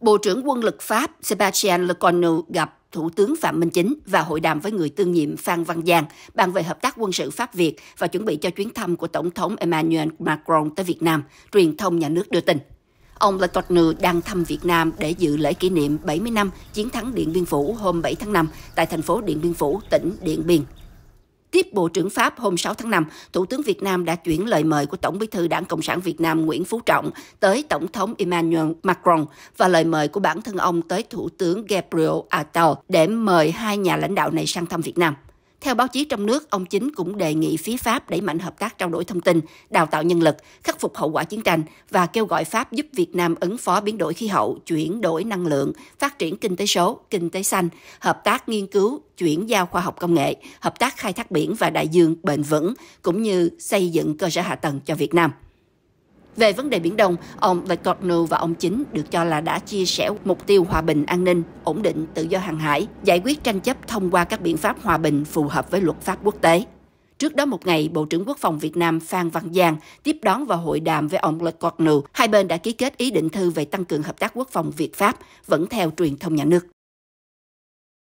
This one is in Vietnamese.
Bộ trưởng quân lực Pháp Sebastian Lecornu gặp Thủ tướng Phạm Minh Chính và hội đàm với người tương nhiệm Phan Văn Giang bàn về hợp tác quân sự Pháp-Việt và chuẩn bị cho chuyến thăm của Tổng thống Emmanuel Macron tới Việt Nam, truyền thông nhà nước đưa tin. Ông Lecornu đang thăm Việt Nam để dự lễ kỷ niệm 70 năm chiến thắng Điện Biên Phủ hôm 7 tháng 5 tại thành phố Điện Biên Phủ, tỉnh Điện Biên, Tiếp Bộ trưởng Pháp hôm 6 tháng 5, Thủ tướng Việt Nam đã chuyển lời mời của Tổng bí thư Đảng Cộng sản Việt Nam Nguyễn Phú Trọng tới Tổng thống Emmanuel Macron và lời mời của bản thân ông tới Thủ tướng Gabriel Attal để mời hai nhà lãnh đạo này sang thăm Việt Nam. Theo báo chí trong nước, ông Chính cũng đề nghị phía Pháp đẩy mạnh hợp tác trao đổi thông tin, đào tạo nhân lực, khắc phục hậu quả chiến tranh và kêu gọi Pháp giúp Việt Nam ứng phó biến đổi khí hậu, chuyển đổi năng lượng, phát triển kinh tế số, kinh tế xanh, hợp tác nghiên cứu, chuyển giao khoa học công nghệ, hợp tác khai thác biển và đại dương bền vững, cũng như xây dựng cơ sở hạ tầng cho Việt Nam. Về vấn đề Biển Đông, ông Lecourtneu và ông Chính được cho là đã chia sẻ mục tiêu hòa bình, an ninh, ổn định, tự do hàng hải, giải quyết tranh chấp thông qua các biện pháp hòa bình phù hợp với luật pháp quốc tế. Trước đó một ngày, Bộ trưởng Quốc phòng Việt Nam Phan Văn Giang tiếp đón và hội đàm với ông Lecourtneu. Hai bên đã ký kết ý định thư về tăng cường hợp tác quốc phòng Việt-Pháp, vẫn theo truyền thông nhà nước.